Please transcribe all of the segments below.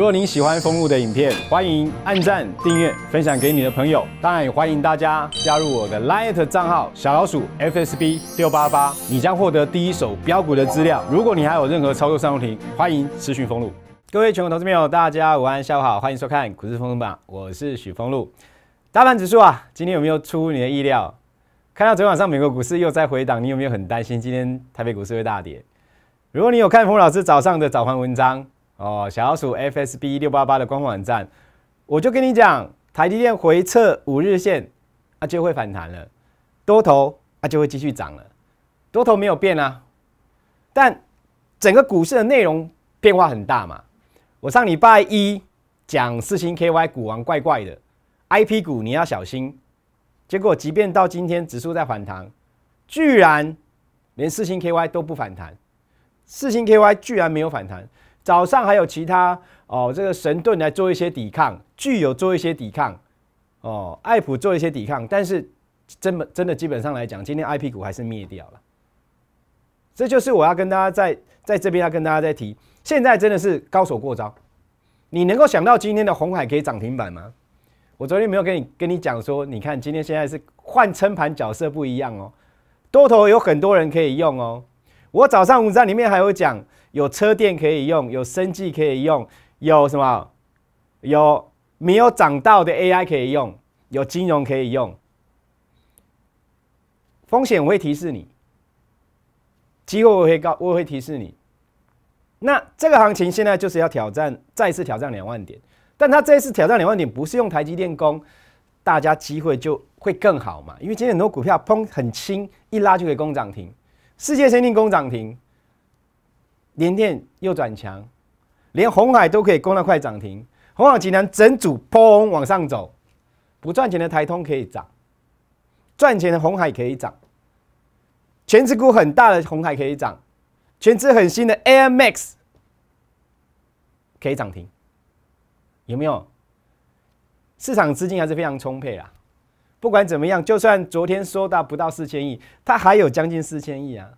如果您喜欢丰路的影片，欢迎按赞、订阅、分享给你的朋友。当然也欢迎大家加入我的 Light 账号“小老鼠 FSB 六八八”，你将获得第一手标股的资料。如果你还有任何操作上问题，欢迎私讯丰路。各位全国投资朋友，大家午安、下午好，欢迎收看股市风声榜，我是许丰路。大盘指数啊，今天有没有出乎你的意料？看到昨晚上美国股市又在回档，你有没有很担心今天台北股市会大跌？如果你有看冯老师早上的早盘文章。哦，小老鼠 F S B 六八八的官方网站，我就跟你讲，台积电回撤五日线，它就会反弹了，多头它就会继续涨了，多头没有变啊，但整个股市的内容变化很大嘛。我上礼拜一讲四星 K Y 股王怪怪的，I P 股你要小心，结果即便到今天指数在反弹，居然连四星 K Y 都不反弹，四星 K Y 居然没有反弹。早上还有其他哦，这个神盾来做一些抵抗，巨有做一些抵抗，哦，艾普做一些抵抗，但是真的真的基本上来讲，今天 I P 股还是灭掉了。这就是我要跟大家在在这边要跟大家在提，现在真的是高手过招。你能够想到今天的红海可以涨停板吗？我昨天没有跟你跟你讲说，你看今天现在是换撑盘角色不一样哦，多头有很多人可以用哦。我早上五站里面还有讲。有车店可以用，有生技可以用，有什么有没有涨到的 AI 可以用，有金融可以用。风险我会提示你，机会我会告我会提示你。那这个行情现在就是要挑战，再次挑战两万点。但他这一次挑战两万点，不是用台积电攻，大家机会就会更好嘛？因为今天很多股票砰很轻一拉就可以攻涨停，世界先进攻涨停。连电又转强，连红海都可以攻到快涨停。红海集团整组砰往上走，不赚钱的台通可以涨，赚钱的红海可以涨，全职股很大的红海可以涨，全职很新的 Air Max 可以涨停，有没有？市场资金还是非常充沛啊！不管怎么样，就算昨天收到不到四千亿，它还有将近四千亿啊！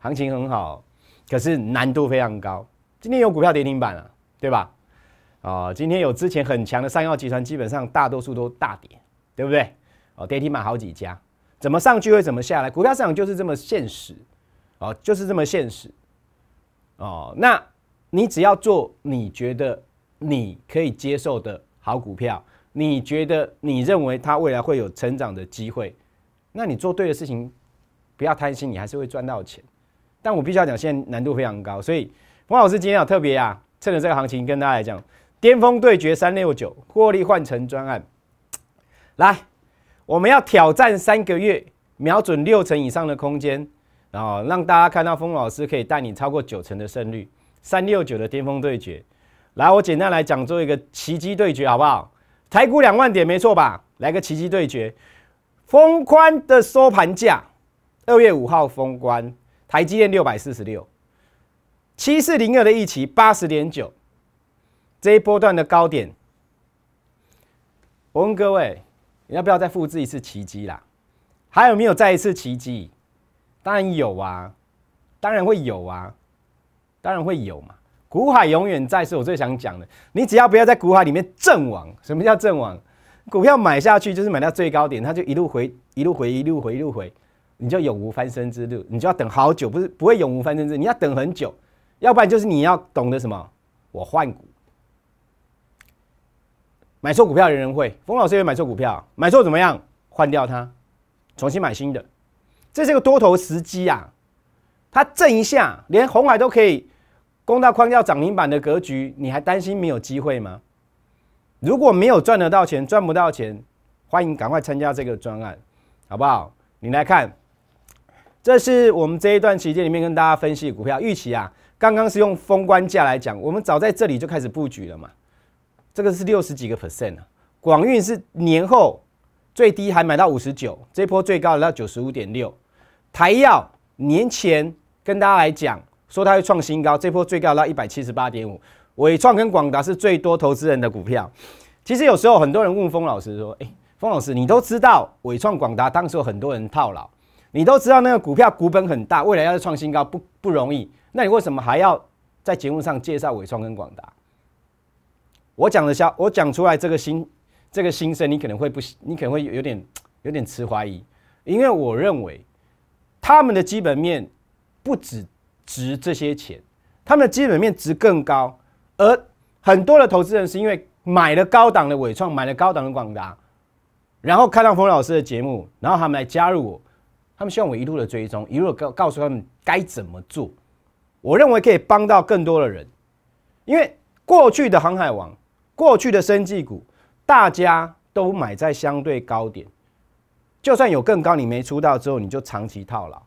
行情很好。可是难度非常高。今天有股票跌停板了，对吧？啊，今天有之前很强的三药集团，基本上大多数都大跌，对不对？哦，跌停板好几家，怎么上去会怎么下来？股票市场就是这么现实，哦，就是这么现实。哦，那你只要做你觉得你可以接受的好股票，你觉得你认为它未来会有成长的机会，那你做对的事情，不要贪心，你还是会赚到钱。但我必须要讲，现在难度非常高，所以冯老师今天要特别啊，趁着这个行情跟大家来讲巅峰对决三六九获利换成专案。来，我们要挑战三个月，瞄准六成以上的空间，然后让大家看到冯老师可以带你超过九成的胜率。三六九的巅峰对决，来，我简单来讲做一个奇迹对决好不好？台股两万点没错吧？来个奇迹对决，封关的收盘价，二月五号封关。台积电六百四十六，七四零二的预期八十点九，这一波段的高点。我问各位，要不要再复制一次奇迹啦？还有没有再一次奇迹？当然有啊，当然会有啊，当然会有嘛。股海永远在，是我最想讲的。你只要不要在股海里面阵亡。什么叫阵亡？股票买下去就是买到最高点，它就一路回，一路回，一路回，一路回。你就永无翻身之路，你就要等好久，不是不会永无翻身之，你要等很久，要不然就是你要懂得什么，我换股，买错股票人人会，冯老师也买错股票，买错怎么样？换掉它，重新买新的，这是个多头时机啊，它震一下，连红海都可以攻到框架涨停板的格局，你还担心没有机会吗？如果没有赚得到钱，赚不到钱，欢迎赶快参加这个专案，好不好？你来看。这是我们这一段期间里面跟大家分析的股票预期啊，刚刚是用封关价来讲，我们早在这里就开始布局了嘛。这个是六十几个 percent 啊。广运是年后最低还买到五十九，这波最高到九十五点六。台药年前跟大家来讲说它会创新高，这波最高到一百七十八点五。伟创跟广达是最多投资人的股票。其实有时候很多人问封老师说，哎，封老师你都知道伟创广达当时有很多人套牢。你都知道那个股票股本很大，未来要创新高不不容易。那你为什么还要在节目上介绍伟创跟广达？我讲的消，我讲出来这个新，这个新生，你可能会不，你可能会有点有点持怀疑，因为我认为他们的基本面不止值这些钱，他们的基本面值更高。而很多的投资人是因为买了高档的伟创，买了高档的广达，然后看到冯老师的节目，然后他们来加入我。他们希望我一路的追踪，一路告告诉他们该怎么做。我认为可以帮到更多的人，因为过去的航海王、过去的生技股，大家都买在相对高点，就算有更高，你没出到之后，你就长期套牢。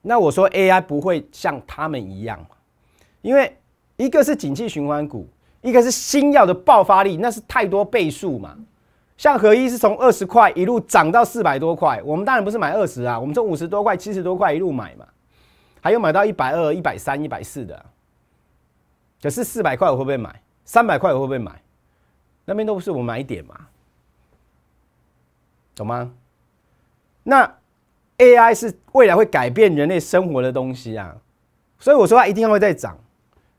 那我说 AI 不会像他们一样，因为一个是景气循环股，一个是新药的爆发力，那是太多倍数嘛。像合一是从二十块一路涨到四百多块，我们当然不是买二十啊，我们从五十多块、七十多块一路买嘛，还有买到一百二、一百三、一百四的。可是四百块我会不会买？三百块我会不会买？那边都不是我买点嘛，懂吗？那 AI 是未来会改变人类生活的东西啊，所以我说它一定会再涨。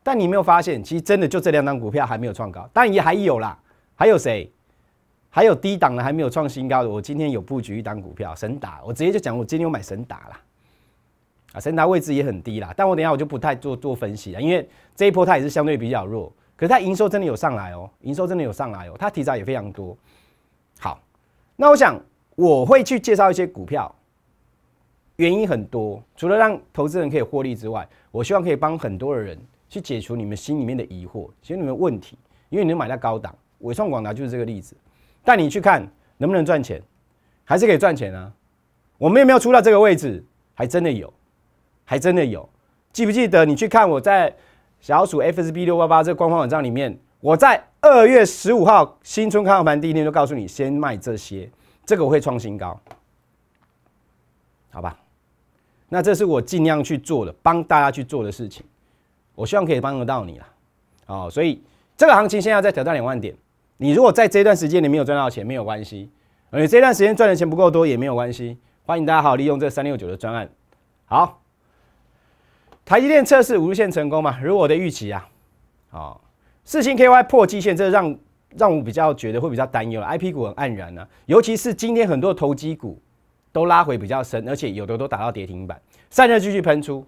但你没有发现，其实真的就这两张股票还没有创高，但也还有啦，还有谁？还有低档的还没有创新高的，我今天有布局一档股票神达，我直接就讲我今天有买神达啦。啊，神达位置也很低啦，但我等下我就不太做做分析了，因为这一波它也是相对比较弱，可是它营收真的有上来哦，营收真的有上来哦，它题材也非常多。好，那我想我会去介绍一些股票，原因很多，除了让投资人可以获利之外，我希望可以帮很多的人去解除你们心里面的疑惑、解决你们问题，因为你能买到高档伟创广达就是这个例子。带你去看能不能赚钱，还是可以赚钱啊！我们有没有出到这个位置？还真的有，还真的有。记不记得你去看我在小鼠 F S B 六八八这个官方网站里面，我在二月十五号新春开盘第一天就告诉你，先卖这些，这个我会创新高，好吧？那这是我尽量去做的，帮大家去做的事情，我希望可以帮得到你了。哦，所以这个行情现在在挑战两万点。你如果在这段时间你没有赚到钱，没有关系，而且这段时间赚的钱不够多也没有关系。欢迎大家好利用这三六九的专案。好，台积电测试无线成功嘛？如我的预期啊。好，四星 KY 破季线，这让让我比较觉得会比较担忧。IP 股很黯然呢，尤其是今天很多投机股都拉回比较深，而且有的都打到跌停板。散热继续喷出，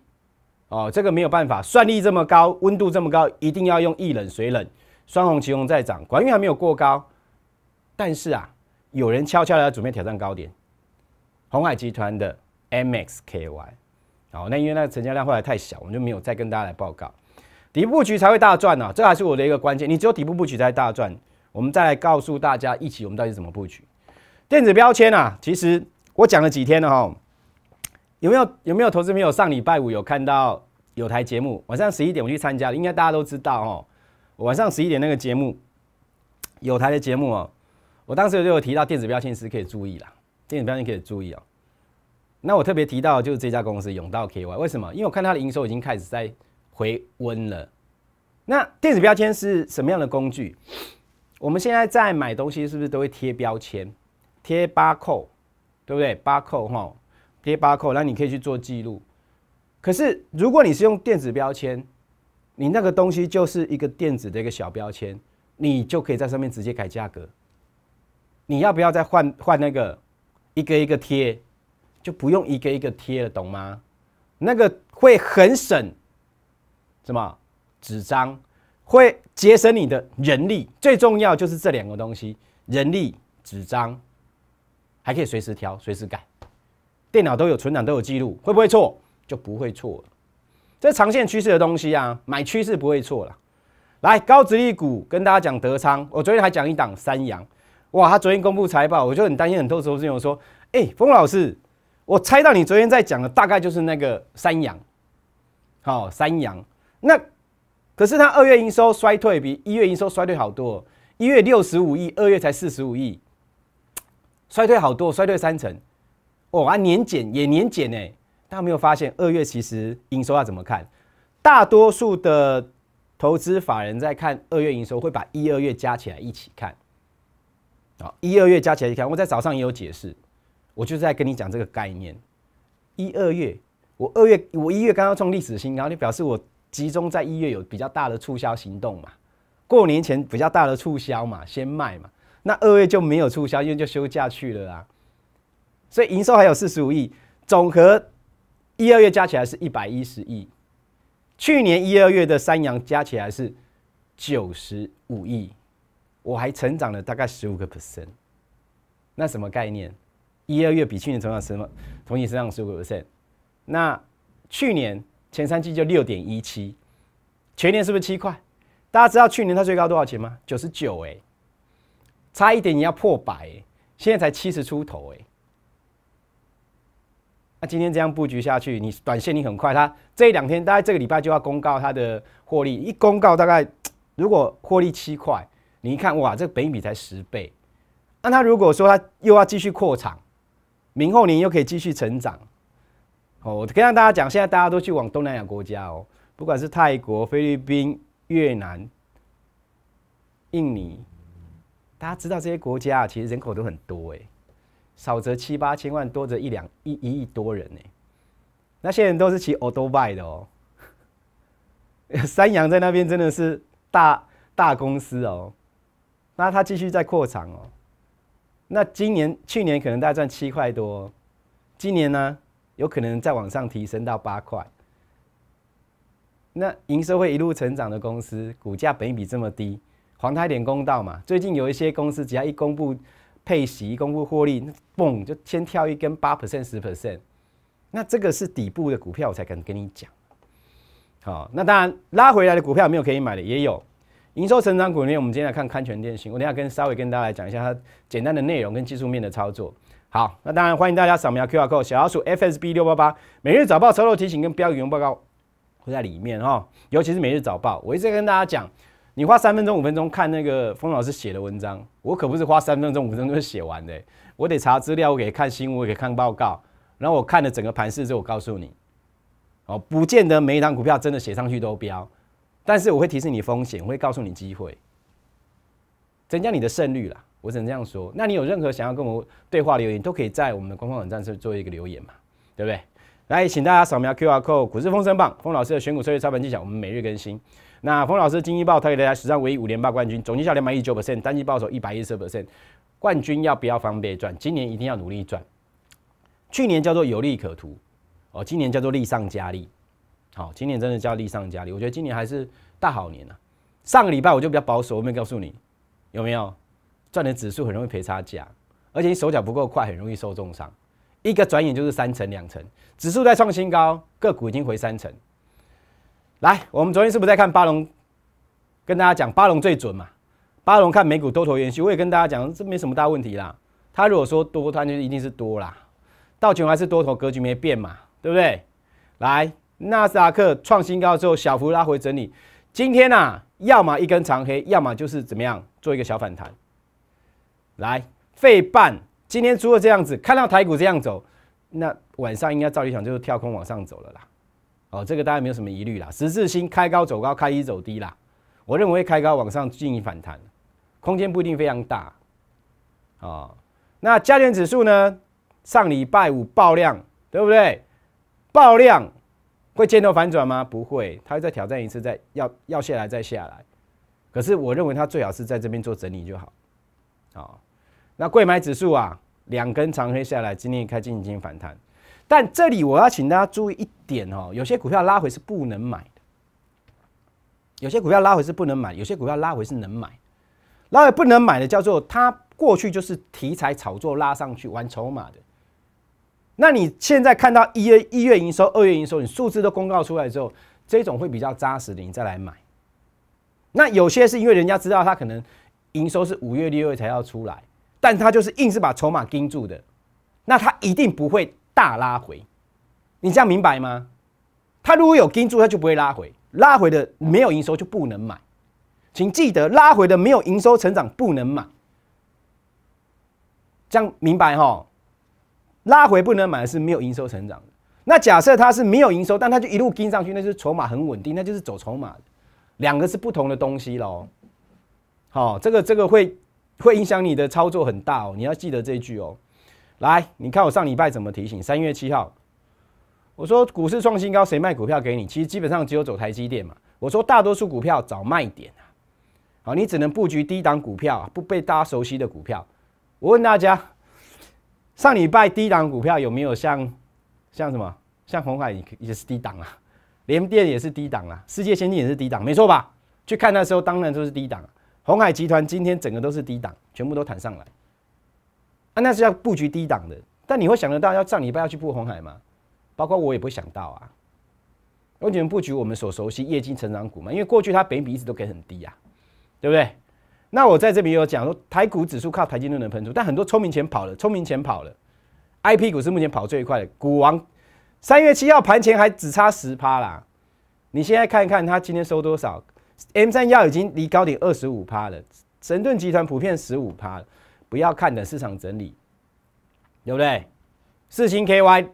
哦，这个没有办法，算力这么高，温度这么高，一定要用一冷水冷。双红旗红在涨，管价因还没有过高，但是啊，有人悄悄的准备挑战高点。红海集团的 MXKY，好，那因为那个成交量后来太小，我就没有再跟大家来报告。底部布局才会大赚啊，这还是我的一个关键。你只有底部布局才大赚。我们再来告诉大家一起，我们到底怎么布局。电子标签啊，其实我讲了几天了哈，有没有有没有投资朋友？上礼拜五有看到有台节目，晚上十一点我去参加，应该大家都知道哦。晚上十一点那个节目，有台的节目哦。我当时就有提到电子标签是可以注意啦，电子标签可以注意哦。那我特别提到就是这家公司永道 KY，为什么？因为我看它的营收已经开始在回温了。那电子标签是什么样的工具？我们现在在买东西是不是都会贴标签？贴八扣，对不对八扣哈，贴八扣，那你可以去做记录。可是如果你是用电子标签，你那个东西就是一个电子的一个小标签，你就可以在上面直接改价格。你要不要再换换那个一个一个贴，就不用一个一个贴了，懂吗？那个会很省什么纸张，会节省你的人力。最重要就是这两个东西：人力、纸张，还可以随时调、随时改。电脑都有存档，都有记录，会不会错？就不会错了。这长线趋势的东西啊，买趋势不会错了。来，高值力股跟大家讲德昌。我昨天还讲一档三洋，哇，他昨天公布财报，我就很担心，很透。昨天我说，哎，峰老师，我猜到你昨天在讲的大概就是那个三洋。好，三洋，那可是他二月营收衰退比一月营收衰退好多，一月六十五亿，二月才四十五亿，衰退好多，衰退三成。哦，啊，年减也年减哎。那没有发现二月其实营收要怎么看？大多数的投资法人在看二月营收，会把一二月加起来一起看。啊，一二月加起来一起看。我在早上也有解释，我就是在跟你讲这个概念。一二月，我二月我一月刚刚创历史新高，就表示我集中在一月有比较大的促销行动嘛，过年前比较大的促销嘛，先卖嘛。那二月就没有促销，因为就休假去了啊。所以营收还有四十五亿总和。一二月加起来是一百一十亿，去年一二月的三阳加起来是九十五亿，我还成长了大概十五个 percent。那什么概念？一二月比去年成长什么？同比成长十五个 percent。那去年前三季就六点一七，全年是不是七块？大家知道去年它最高多少钱吗？九十九哎，差一点你要破百哎，现在才七十出头哎。今天这样布局下去，你短线你很快。它这两天大概这个礼拜就要公告它的获利，一公告大概如果获利七块，你一看哇，这本比才十倍。那它如果说它又要继续扩厂，明后年又可以继续成长。哦，我跟大家讲，现在大家都去往东南亚国家哦，不管是泰国、菲律宾、越南、印尼，大家知道这些国家啊，其实人口都很多哎。少则七八千万，多则一两一一亿多人呢。那些人都是骑 o u t o b i 的哦。三洋在那边真的是大大公司哦。那他继续在扩厂哦。那今年去年可能大概赚七块多，今年呢有可能再往上提升到八块。那营收会一路成长的公司，股价本比这么低，还太点公道嘛。最近有一些公司只要一公布。配息公布获利，嘣就先跳一根八 percent 十 percent，那这个是底部的股票，我才敢跟你讲。好，那当然拉回来的股票没有可以买的也有，营收成长股里面，我们今天来看康全电信，我等下跟稍微跟大家来讲一下它简单的内容跟技术面的操作。好，那当然欢迎大家扫描 QR code 小老鼠 FSB 六八八每日早报操作提醒跟标语文报告会在里面哈，尤其是每日早报，我一直跟大家讲。你花三分钟五分钟看那个封老师写的文章，我可不是花三分钟五分钟就写完的，我得查资料，我给看新闻，我给看报告，然后我看了整个盘势之后，我告诉你，哦，不见得每一档股票真的写上去都标，但是我会提示你风险，会告诉你机会，增加你的胜率啦，我只能这样说。那你有任何想要跟我对话留言，都可以在我们的官方网站上做一个留言嘛，对不对？来，请大家扫描 Q R Code，股市风声榜，封老师的选股策略操盘技巧，我们每日更新。那冯老师今一报推给大家史上唯一五连霸冠军，总绩效两百一九 percent，单季报酬一百一十二 n t 冠军要不要方便赚？今年一定要努力赚。去年叫做有利可图哦，今年叫做利上加利。好，今年真的叫利上加利。我觉得今年还是大好年呐。上个礼拜我就比较保守，我没有告诉你有没有赚的指数，很容易赔差价，而且你手脚不够快，很容易受重伤。一个转眼就是三成两成，指数在创新高，个股已经回三成。来，我们昨天是不是在看巴龙？跟大家讲，巴龙最准嘛。巴龙看美股多头延续，我也跟大家讲，这没什么大问题啦。他如果说多他就一定是多啦。到全还是多头格局没变嘛，对不对？来，纳斯达克创新高之后，小幅拉回整理。今天呐，要么一根长黑，要么就是怎么样做一个小反弹。来，费半今天除了这样子，看到台股这样走，那晚上应该照理想就是跳空往上走了啦。哦，这个大家没有什么疑虑啦。十字星开高走高，开低走低啦。我认为开高往上进行反弹，空间不一定非常大。哦，那加权指数呢？上礼拜五爆量，对不对？爆量会见头反转吗？不会，它再挑战一次，再要要下来再下来。可是我认为它最好是在这边做整理就好。哦，那贵买指数啊，两根长黑下来，今天开进行反弹。但这里我要请大家注意一点哦，有些股票拉回是不能买的，有些股票拉回是不能买，有些股票拉回是能买。拉回不能买的叫做它过去就是题材炒作拉上去玩筹码的，那你现在看到一月一月营收、二月营收，你数字都公告出来之后，这种会比较扎实的，你再来买。那有些是因为人家知道他可能营收是五月、六月才要出来，但他就是硬是把筹码盯住的，那他一定不会。大拉回，你这样明白吗？他如果有盯住，他就不会拉回。拉回的没有营收就不能买，请记得拉回的没有营收成长不能买。这样明白哈？拉回不能买的是没有营收成长。那假设他是没有营收，但他就一路跟上去，那就是筹码很稳定，那就是走筹码的。两个是不同的东西喽。好，这个这个会会影响你的操作很大哦。你要记得这句哦。来，你看我上礼拜怎么提醒？三月七号，我说股市创新高，谁卖股票给你？其实基本上只有走台积电嘛。我说大多数股票找卖点啊，好，你只能布局低档股票，不被大家熟悉的股票。我问大家，上礼拜低档股票有没有像像什么？像红海也是低档啊，联电也是低档啊，世界先进也是低档，没错吧？去看那时候，当然都是低档。红海集团今天整个都是低档，全部都弹上来。啊，那是要布局低档的，但你会想得到要上礼拜要去布红海吗？包括我也不会想到啊。我只能布局我们所熟悉业绩成长股嘛，因为过去它北比一直都给很低啊，对不对？那我在这边有讲说台股指数靠台积论能喷出，但很多聪明钱跑了，聪明钱跑了，I P 股是目前跑最快，股王三月七号盘前还只差十趴啦，你现在看一看它今天收多少，M 三幺已经离高点二十五趴了，神盾集团普遍十五趴。不要看的市场整理，对不对？四星 KY，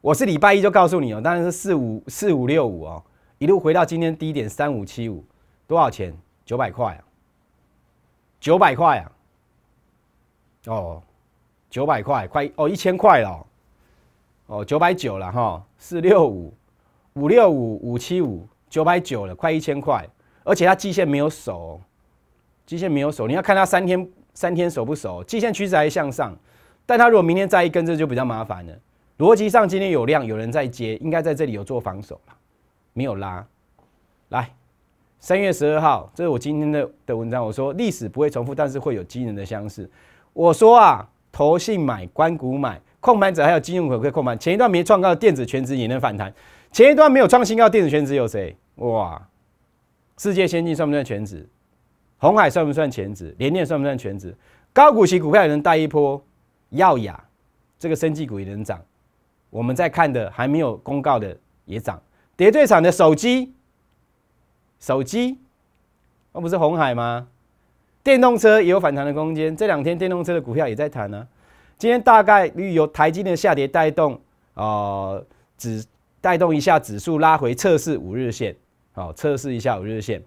我是礼拜一就告诉你哦，当然是四五四五六五哦，一路回到今天低点三五七五，多少钱？九百块啊，九百块啊，哦，九百块快哦一千块了，哦九百九了哈，四六五五六五五七五九百九了，快一千块，而且它均线没有守，均线没有守，你要看它三天。三天熟不熟？季线趋势还向上，但它如果明天再一根，这就比较麻烦了。逻辑上今天有量，有人在接，应该在这里有做防守了，没有拉。来，三月十二号，这是我今天的的文章。我说历史不会重复，但是会有惊人的相似。我说啊，投信买，关谷买，控盘者还有金融股可以控盘。前一段没创高的电子全值也能反弹，前一段没有创新高电子全值有谁？哇，世界先进算不算全值？红海算不算全值？联电算不算全值？高股息股票也能带一波，耀雅这个生技股也能涨。我们在看的还没有公告的也涨。叠翠厂的手机，手机，那不是红海吗？电动车也有反弹的空间。这两天电动车的股票也在谈啊。今天大概率由台积电下跌带动，啊，指带动一下指数拉回测试五日线，好，测试一下五日线，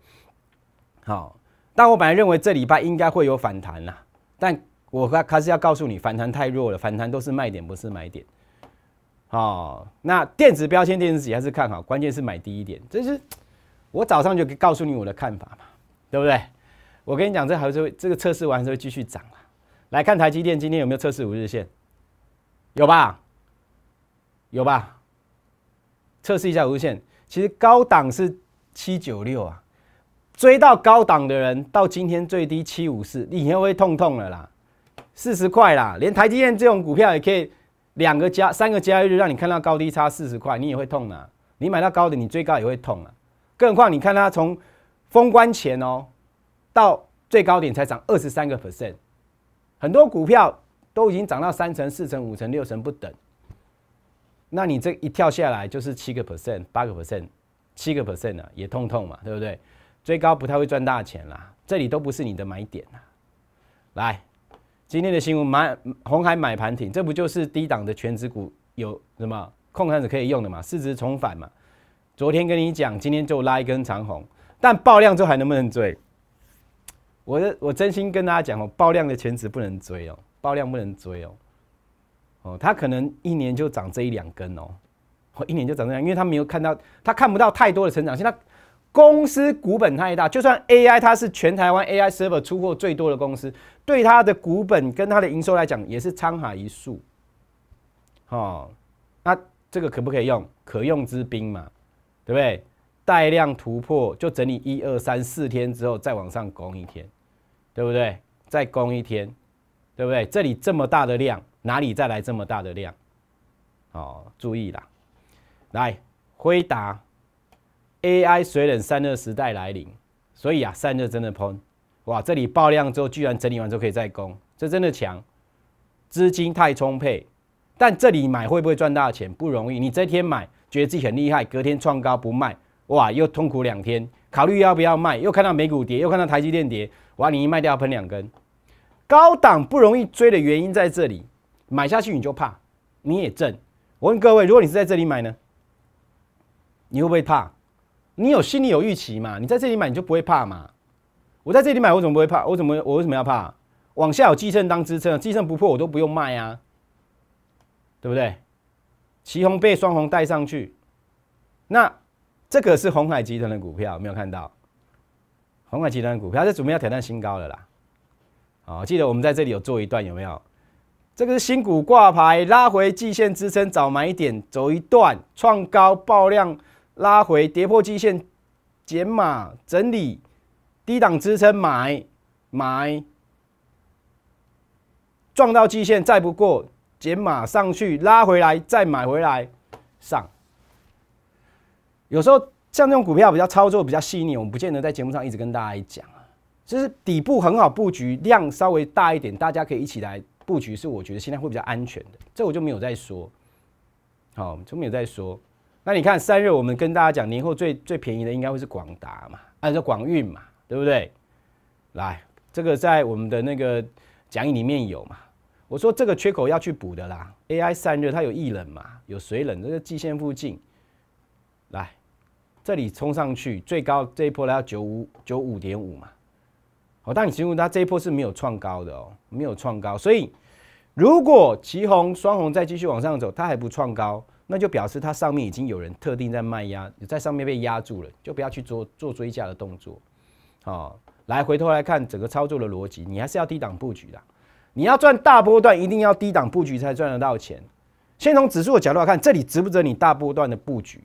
好。但我本来认为这礼拜应该会有反弹啦，但我还是要告诉你，反弹太弱了，反弹都是卖点，不是买点。哦，那电子标签电子纸还是看好，关键是买低一点。这是我早上就告诉你我的看法嘛，对不对？我跟你讲，这还是会这个测试完还是会继续涨啊。来看台积电今天有没有测试五日线？有吧？有吧？测试一下五日线，其实高档是七九六啊。追到高档的人，到今天最低七五四，你后会痛痛的啦，四十块啦，连台积电这种股票也可以两个加三个交易日让你看到高低差四十块，你也会痛啊！你买到高的，你追高也会痛啊！更何况你看它从封关前哦，到最高点才涨二十三个 percent，很多股票都已经涨到三成、四成、五成、六成不等，那你这一跳下来就是七个 percent、八个 percent、七个 percent 啊，也痛痛嘛，对不对？追高不太会赚大钱啦，这里都不是你的买点啦。来，今天的新闻买红海买盘挺，这不就是低档的全值股有什么空单子可以用的嘛？市值重返嘛？昨天跟你讲，今天就拉一根长红，但爆量之后还能不能追？我我真心跟大家讲哦，爆量的全值不能追哦，爆量不能追哦。哦，他可能一年就涨这一两根哦，哦，一年就涨这样，因为他没有看到，他看不到太多的成长性，他。公司股本太大，就算 AI 它是全台湾 AI server 出货最多的公司，对它的股本跟它的营收来讲也是沧海一粟。哦，那这个可不可以用？可用之兵嘛，对不对？带量突破，就整理一二三四天之后再往上攻一天，对不对？再攻一天，对不对？这里这么大的量，哪里再来这么大的量？哦，注意啦，来回答。AI 水冷散热时代来临，所以啊，散热真的喷，哇！这里爆量之后，居然整理完之后可以再攻，这真的强。资金太充沛，但这里买会不会赚大钱？不容易。你这天买，觉得自己很厉害，隔天创高不卖，哇！又痛苦两天，考虑要不要卖，又看到美股跌，又看到台积电跌，哇！你一卖掉喷两根。高档不容易追的原因在这里，买下去你就怕，你也挣。我问各位，如果你是在这里买呢，你会不会怕？你有心里有预期嘛？你在这里买你就不会怕嘛？我在这里买我怎么不会怕？我怎么我为什么要怕？往下有基撑当支撑，基撑不破我都不用卖啊，对不对？旗红被双红带上去，那这个是红海集团的股票有没有看到？红海集团的股票这准备要挑战新高的啦。好，记得我们在这里有做一段有没有？这个是新股挂牌拉回季线支撑找买点走一段创高爆量。拉回跌破基线，减码整理，低档支撑买买，撞到基线再不过减码上去拉回来再买回来上。有时候像这种股票比较操作比较细腻，我们不见得在节目上一直跟大家讲啊。就是底部很好布局，量稍微大一点，大家可以一起来布局，是我觉得现在会比较安全的。这我就没有再说，好，就没有再说。那你看散热，我们跟大家讲，年后最最便宜的应该会是广达嘛，按照广运嘛，对不对？来，这个在我们的那个讲义里面有嘛。我说这个缺口要去补的啦。AI 散热它有液冷嘛，有水冷，这个季线附近，来这里冲上去，最高这一波来到九五九五点五嘛。好，但你询问它这一波是没有创高的哦，没有创高。所以如果旗红双红再继续往上走，它还不创高。那就表示它上面已经有人特定在卖压，你在上面被压住了，就不要去做做追加的动作，好，来回头来看整个操作的逻辑，你还是要低档布局的，你要赚大波段，一定要低档布局才赚得到钱。先从指数的角度来看，这里值不值你大波段的布局？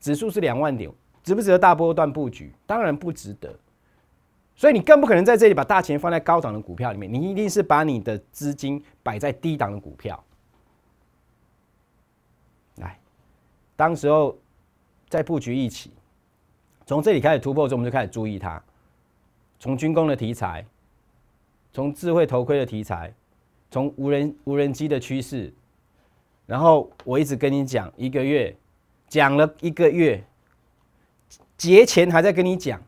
指数是两万点，值不值得大波段布局？当然不值得，所以你更不可能在这里把大钱放在高档的股票里面，你一定是把你的资金摆在低档的股票。当时候在布局一起，从这里开始突破之后，我们就开始注意它。从军工的题材，从智慧头盔的题材，从无人无人机的趋势，然后我一直跟你讲一个月，讲了一个月，节前还在跟你讲，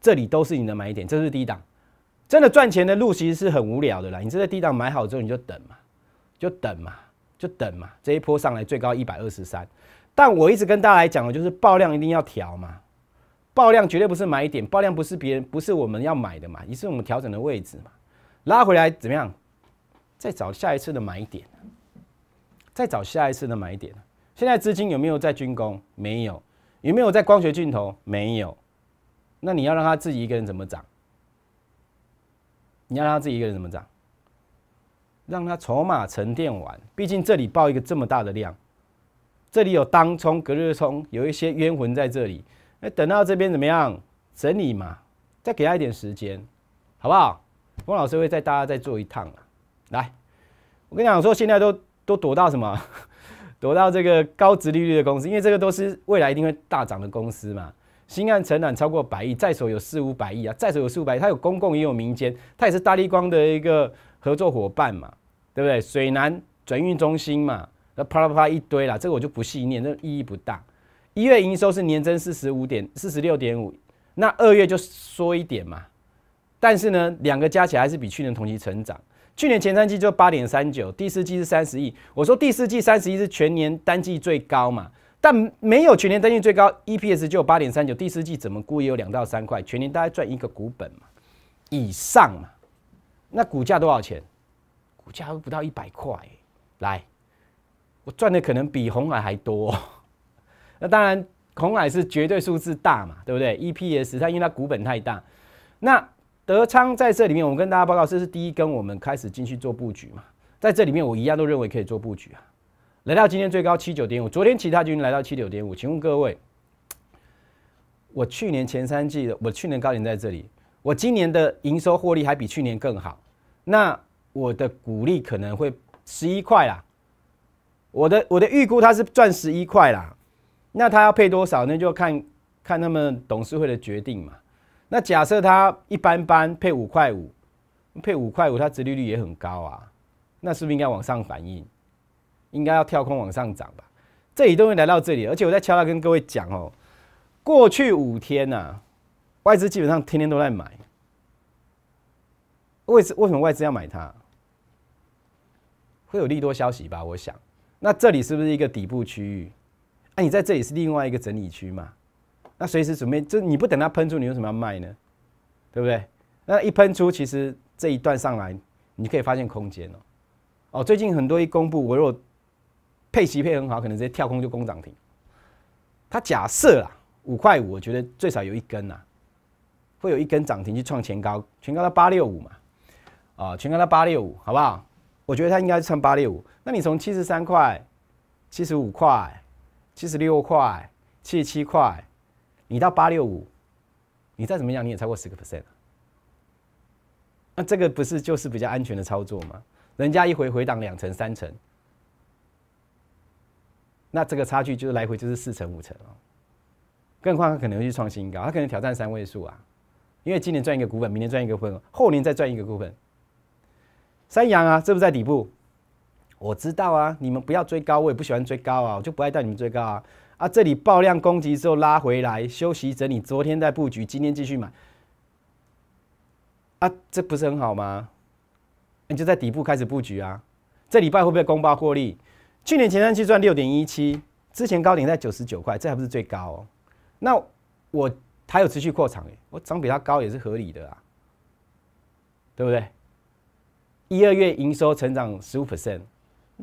这里都是你的买点，这是低档。真的赚钱的路其实是很无聊的啦。你这在低档买好之后，你就等嘛，就等嘛，就等嘛。这一波上来最高一百二十三。但我一直跟大家来讲的，就是爆量一定要调嘛，爆量绝对不是买点，爆量不是别人，不是我们要买的嘛，也是我们调整的位置嘛，拉回来怎么样？再找下一次的买点，再找下一次的买点。现在资金有没有在军工？没有，有没有在光学镜头？没有，那你要让他自己一个人怎么涨？你要让他自己一个人怎么涨？让他筹码沉淀完，毕竟这里爆一个这么大的量。这里有当冲、隔日冲，有一些冤魂在这里。那等到这边怎么样整理嘛？再给他一点时间，好不好？汪老师会带大家再做一趟来，我跟你讲说，现在都都躲到什么？躲到这个高殖利率的公司，因为这个都是未来一定会大涨的公司嘛。新岸承产超过百亿，在手有四五百亿啊，在手有四五百，它有公共也有民间，它也是大利光的一个合作伙伴嘛，对不对？水南转运中心嘛。那啪啦啪啦一堆啦，这个我就不细念，那意义不大。一月营收是年增四十五点四十六点五，那二月就缩一点嘛。但是呢，两个加起来还是比去年同期成长。去年前三季就八点三九，第四季是三十亿。我说第四季三十亿是全年单季最高嘛，但没有全年单季最高，E P S 就有八点三九，第四季怎么估也有两到三块，全年大概赚一个股本嘛以上嘛。那股价多少钱？股价都不到一百块，来。我赚的可能比红海还多，那当然红海是绝对数字大嘛，对不对？EPS 它因为它股本太大，那德昌在这里面，我跟大家报告，这是第一跟我们开始进去做布局嘛，在这里面我一样都认为可以做布局啊。来到今天最高七九点五，昨天其他均来到七九点五，请问各位，我去年前三季的我去年高点在这里，我今年的营收获利还比去年更好，那我的股利可能会十一块啦，我的我的预估它是赚十一块啦，那它要配多少那就看看他们董事会的决定嘛。那假设它一般般配五块五，配五块五，它值率率也很高啊，那是不是应该往上反应？应该要跳空往上涨吧？这里都会来到这里，而且我在悄悄跟各位讲哦，过去五天呐，外资基本上天天都在买。为什为什么外资要买它？会有利多消息吧？我想。那这里是不是一个底部区域？啊，你在这里是另外一个整理区嘛？那随时准备，就你不等它喷出，你为什么要卖呢？对不对？那一喷出，其实这一段上来，你可以发现空间了。哦，最近很多一公布，我如果配齐配很好，可能直接跳空就攻涨停。它假设啊，五块五，我觉得最少有一根呐，会有一根涨停去创前高，前高到八六五嘛。啊，前高到八六五，好不好？我觉得它应该穿八六五，那你从七十三块、七十五块、七十六块、七十七块，你到八六五，你再怎么样你也超过十个 percent，那这个不是就是比较安全的操作吗？人家一回回档两成三成，那这个差距就是来回就是四成五成哦。更何况可能去创新高，他可能挑战三位数啊，因为今年赚一个股本，明年赚一个股份，后年再赚一个股本，三羊啊，是不是在底部？我知道啊，你们不要追高，我也不喜欢追高啊，我就不爱带你们追高啊。啊，这里爆量攻击之后拉回来休息整理，昨天在布局，今天继续买。啊，这不是很好吗？你就在底部开始布局啊。这礼拜会不会公报获利？去年前三季赚六点一七，之前高点在九十九块，这还不是最高哦。那我还有持续扩场哎，我涨比它高也是合理的啊，对不对？一二月营收成长十五 percent，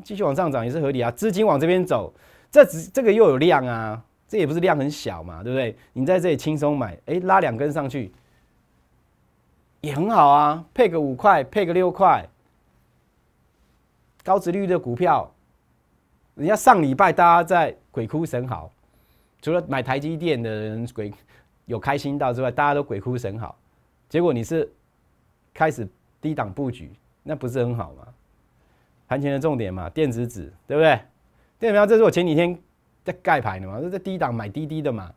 继续往上涨也是合理啊。资金往这边走，这只这个又有量啊，这也不是量很小嘛，对不对？你在这里轻松买，哎，拉两根上去也很好啊。配个五块，配个六块，高值率的股票，人家上礼拜大家在鬼哭神嚎，除了买台积电的人鬼有开心到之外，大家都鬼哭神嚎。结果你是开始低档布局。那不是很好嘛？盘前的重点嘛，电子纸，对不对？电子票，这是我前几天在盖牌的嘛，是在低档买滴滴的嘛，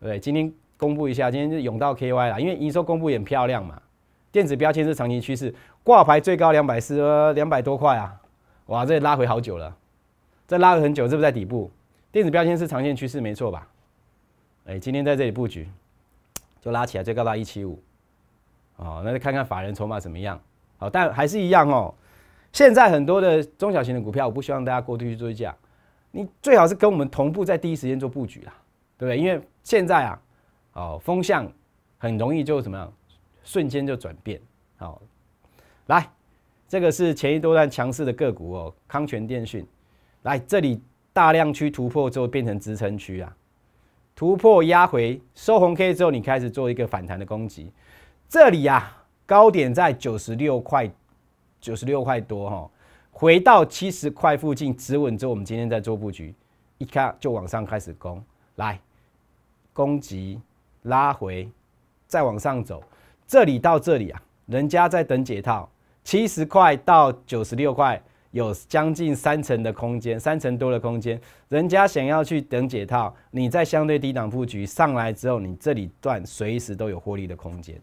对。今天公布一下，今天是涌到 KY 了，因为营收公布也很漂亮嘛。电子标签是长期趋势，挂牌最高两百四，两百多块啊！哇，这拉回好久了，这拉了很久，是不是在底部？电子标签是长线趋势，没错吧？哎，今天在这里布局，就拉起来，最高到一七五，哦，那就看看法人筹码怎么样。好，但还是一样哦。现在很多的中小型的股票，我不希望大家过度去追价，你最好是跟我们同步在第一时间做布局啦，对不对？因为现在啊，哦，风向很容易就怎么样，瞬间就转变。好，来，这个是前一多段强势的个股哦，康泉电讯。来，这里大量区突破之后变成支撑区啊，突破压回收红 K 之后，你开始做一个反弹的攻击。这里呀。高点在九十六块，九十六块多哈，回到七十块附近止稳之后，我们今天在做布局，一看就往上开始攻，来攻击拉回，再往上走，这里到这里啊，人家在等解套，七十块到九十六块有将近三成的空间，三成多的空间，人家想要去等解套，你在相对低档布局上来之后，你这里段随时都有获利的空间。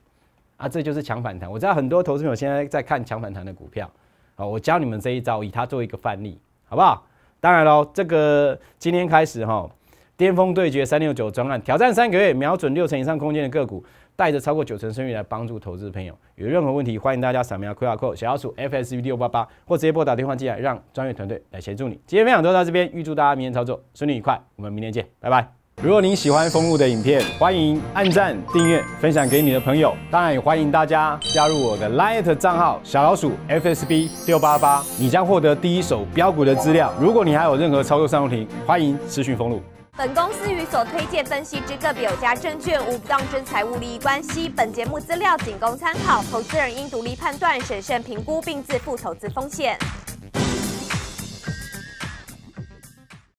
啊，这就是强反弹。我知道很多投资朋友现在在看强反弹的股票，好，我教你们这一招，以它做一个范例，好不好？当然喽，这个今天开始哈，巅峰对决三六九专案，挑战三个月，瞄准六成以上空间的个股，带着超过九成胜率来帮助投资朋友。有任何问题，欢迎大家扫描 code 小老鼠 FSV 六八八，或直接拨打电话进来，让专业团队来协助你。今天分享就到这边，预祝大家明天操作顺利愉快，我们明天见，拜拜。如果您喜欢封路的影片，欢迎按赞、订阅、分享给你的朋友。当然也欢迎大家加入我的 Lite 账号小老鼠 FSB 六八八，你将获得第一手标股的资料。如果你还有任何操作上问题，欢迎私讯封路。本公司与所推荐分析之个别有家证券无不当之财务利益关系。本节目资料仅供参考，投资人应独立判断、审慎评估并自负投资风险。